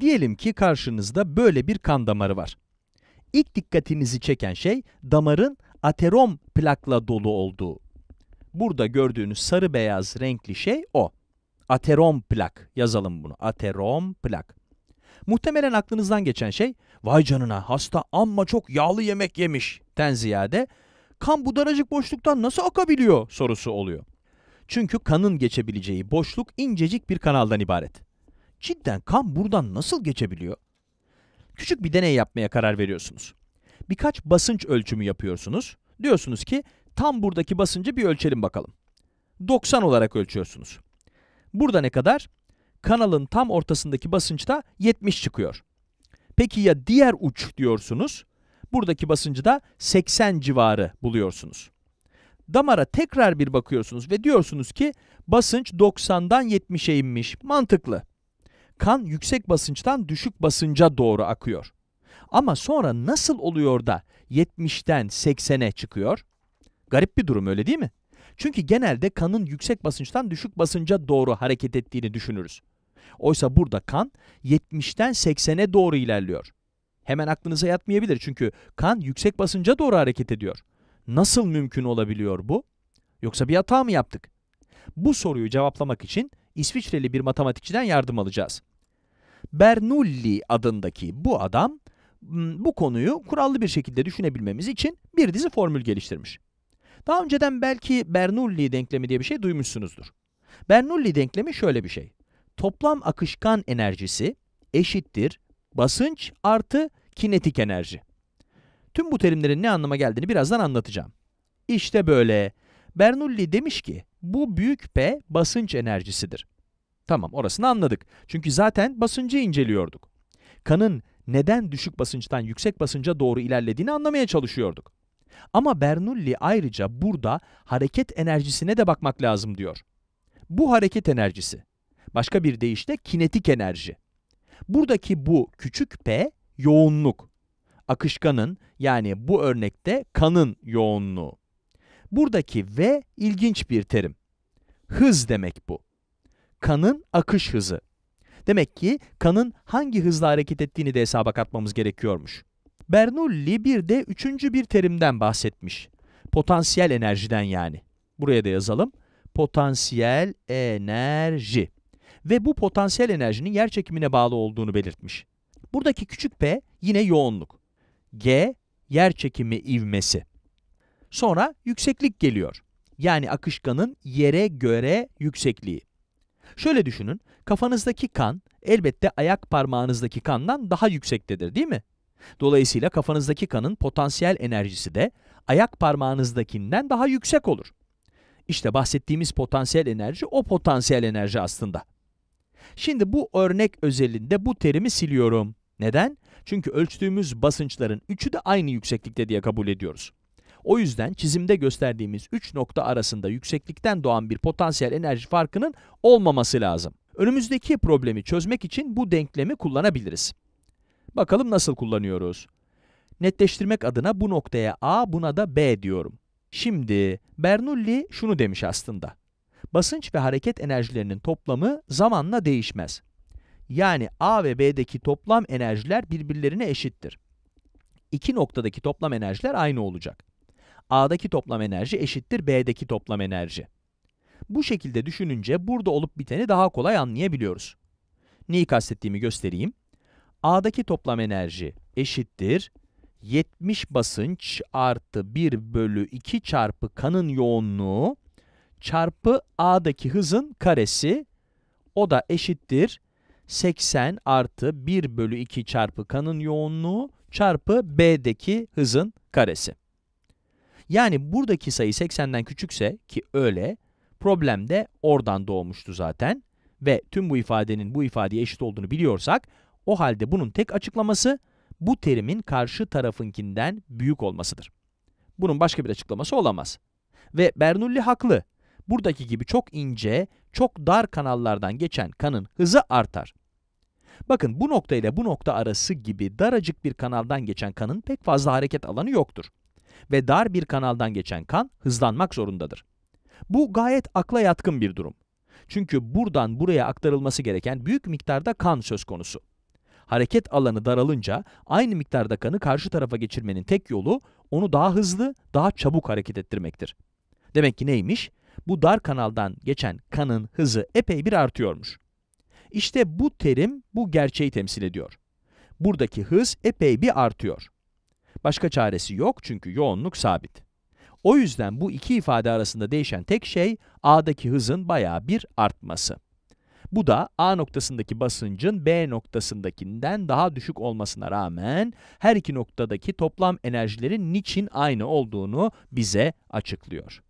Diyelim ki karşınızda böyle bir kan damarı var. İlk dikkatinizi çeken şey damarın aterom plakla dolu olduğu. Burada gördüğünüz sarı beyaz renkli şey o. Aterom plak. Yazalım bunu. Aterom plak. Muhtemelen aklınızdan geçen şey, vay canına hasta amma çok yağlı yemek yemişten ziyade, kan bu daracık boşluktan nasıl akabiliyor sorusu oluyor. Çünkü kanın geçebileceği boşluk incecik bir kanaldan ibaret cidden kan buradan nasıl geçebiliyor? Küçük bir deney yapmaya karar veriyorsunuz. Birkaç basınç ölçümü yapıyorsunuz. Diyorsunuz ki tam buradaki basıncı bir ölçelim bakalım. 90 olarak ölçüyorsunuz. Burada ne kadar? Kanalın tam ortasındaki basınçta 70 çıkıyor. Peki ya diğer uç diyorsunuz? Buradaki basıncı da 80 civarı buluyorsunuz. Damara tekrar bir bakıyorsunuz ve diyorsunuz ki basınç 90'dan 70'e inmiş. Mantıklı kan yüksek basınçtan düşük basınca doğru akıyor. Ama sonra nasıl oluyor da 70'ten 80'e çıkıyor? Garip bir durum öyle değil mi? Çünkü genelde kanın yüksek basınçtan düşük basınca doğru hareket ettiğini düşünürüz. Oysa burada kan 70'ten 80'e doğru ilerliyor. Hemen aklınıza yatmayabilir çünkü kan yüksek basınca doğru hareket ediyor. Nasıl mümkün olabiliyor bu? Yoksa bir hata mı yaptık? Bu soruyu cevaplamak için İsviçreli bir matematikçiden yardım alacağız. Bernoulli adındaki bu adam bu konuyu kurallı bir şekilde düşünebilmemiz için bir dizi formül geliştirmiş. Daha önceden belki Bernoulli denklemi diye bir şey duymuşsunuzdur. Bernoulli denklemi şöyle bir şey. Toplam akışkan enerjisi eşittir basınç artı kinetik enerji. Tüm bu terimlerin ne anlama geldiğini birazdan anlatacağım. İşte böyle. Bernoulli demiş ki bu büyük P basınç enerjisidir. Tamam orasını anladık. Çünkü zaten basıncı inceliyorduk. Kanın neden düşük basınçtan yüksek basınca doğru ilerlediğini anlamaya çalışıyorduk. Ama Bernoulli ayrıca burada hareket enerjisine de bakmak lazım diyor. Bu hareket enerjisi. Başka bir deyişle kinetik enerji. Buradaki bu küçük p yoğunluk. Akışkanın yani bu örnekte kanın yoğunluğu. Buradaki v ilginç bir terim. Hız demek bu kanın akış hızı. Demek ki kanın hangi hızla hareket ettiğini de hesaba katmamız gerekiyormuş. Bernoulli bir de üçüncü bir terimden bahsetmiş. Potansiyel enerjiden yani. Buraya da yazalım. Potansiyel enerji. Ve bu potansiyel enerjinin yer çekimine bağlı olduğunu belirtmiş. Buradaki küçük p yine yoğunluk. g yer çekimi ivmesi. Sonra yükseklik geliyor. Yani akışkanın yere göre yüksekliği. Şöyle düşünün, kafanızdaki kan elbette ayak parmağınızdaki kandan daha yüksektedir değil mi? Dolayısıyla kafanızdaki kanın potansiyel enerjisi de ayak parmağınızdakinden daha yüksek olur. İşte bahsettiğimiz potansiyel enerji o potansiyel enerji aslında. Şimdi bu örnek özelinde bu terimi siliyorum. Neden? Çünkü ölçtüğümüz basınçların üçü de aynı yükseklikte diye kabul ediyoruz. O yüzden çizimde gösterdiğimiz 3 nokta arasında yükseklikten doğan bir potansiyel enerji farkının olmaması lazım. Önümüzdeki problemi çözmek için bu denklemi kullanabiliriz. Bakalım nasıl kullanıyoruz? Netleştirmek adına bu noktaya A, buna da B diyorum. Şimdi Bernoulli şunu demiş aslında. Basınç ve hareket enerjilerinin toplamı zamanla değişmez. Yani A ve B'deki toplam enerjiler birbirlerine eşittir. İki noktadaki toplam enerjiler aynı olacak. A'daki toplam enerji eşittir B'deki toplam enerji. Bu şekilde düşününce burada olup biteni daha kolay anlayabiliyoruz. Neyi kastettiğimi göstereyim. A'daki toplam enerji eşittir 70 basınç artı 1 bölü 2 çarpı kanın yoğunluğu çarpı A'daki hızın karesi o da eşittir 80 artı 1 bölü 2 çarpı kanın yoğunluğu çarpı B'deki hızın karesi. Yani buradaki sayı 80'den küçükse ki öyle, problem de oradan doğmuştu zaten ve tüm bu ifadenin bu ifadeye eşit olduğunu biliyorsak, o halde bunun tek açıklaması bu terimin karşı tarafınkinden büyük olmasıdır. Bunun başka bir açıklaması olamaz. Ve Bernoulli haklı. Buradaki gibi çok ince, çok dar kanallardan geçen kanın hızı artar. Bakın bu nokta ile bu nokta arası gibi daracık bir kanaldan geçen kanın pek fazla hareket alanı yoktur ve dar bir kanaldan geçen kan hızlanmak zorundadır. Bu gayet akla yatkın bir durum. Çünkü buradan buraya aktarılması gereken büyük miktarda kan söz konusu. Hareket alanı daralınca aynı miktarda kanı karşı tarafa geçirmenin tek yolu onu daha hızlı, daha çabuk hareket ettirmektir. Demek ki neymiş? Bu dar kanaldan geçen kanın hızı epey bir artıyormuş. İşte bu terim bu gerçeği temsil ediyor. Buradaki hız epey bir artıyor. Başka çaresi yok çünkü yoğunluk sabit. O yüzden bu iki ifade arasında değişen tek şey, a'daki hızın bayağı bir artması. Bu da A noktasındaki basıncın B noktasındakinden daha düşük olmasına rağmen her iki noktadaki toplam enerjilerin niçin aynı olduğunu bize açıklıyor.